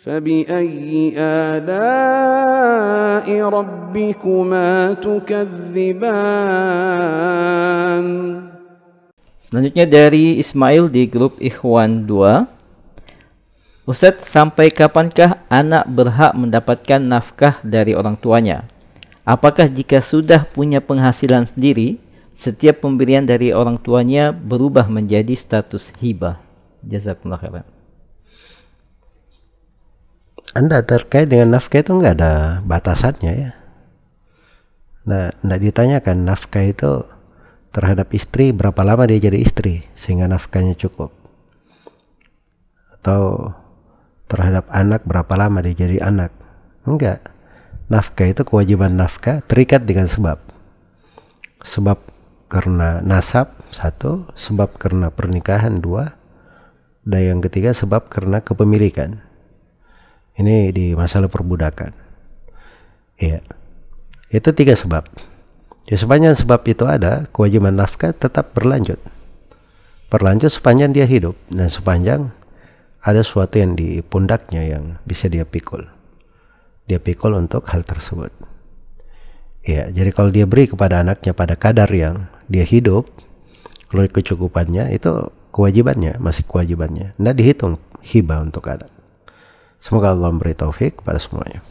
فبأي آلاء ربكما تكذبان Selanjutnya dari Ismail di grup Ikhwan 2 Ustaz, sampai kapankah anak berhak mendapatkan nafkah dari orang tuanya? Apakah jika sudah punya penghasilan sendiri, setiap pemberian dari orang tuanya berubah menjadi status hibah? Jazakumullah khairan. Anda terkait dengan nafkah itu nggak ada batasannya ya. Nah, nggak ditanyakan nafkah itu terhadap istri berapa lama dia jadi istri sehingga nafkahnya cukup atau terhadap anak berapa lama dia jadi anak enggak nafkah itu kewajiban nafkah terikat dengan sebab sebab karena nasab satu sebab karena pernikahan dua dan yang ketiga sebab karena kepemilikan ini di masalah perbudakan. Ya. Itu tiga sebab. Ya, sepanjang sebab itu ada, kewajiban nafkah tetap berlanjut. Berlanjut sepanjang dia hidup dan sepanjang ada sesuatu yang di pundaknya yang bisa dia pikul. Dia pikul untuk hal tersebut. Ya, jadi kalau dia beri kepada anaknya pada kadar yang dia hidup, kalau kecukupannya itu kewajibannya, masih kewajibannya. Tidak dihitung hibah untuk anak. Semoga Allah memberi taufik pada semuanya.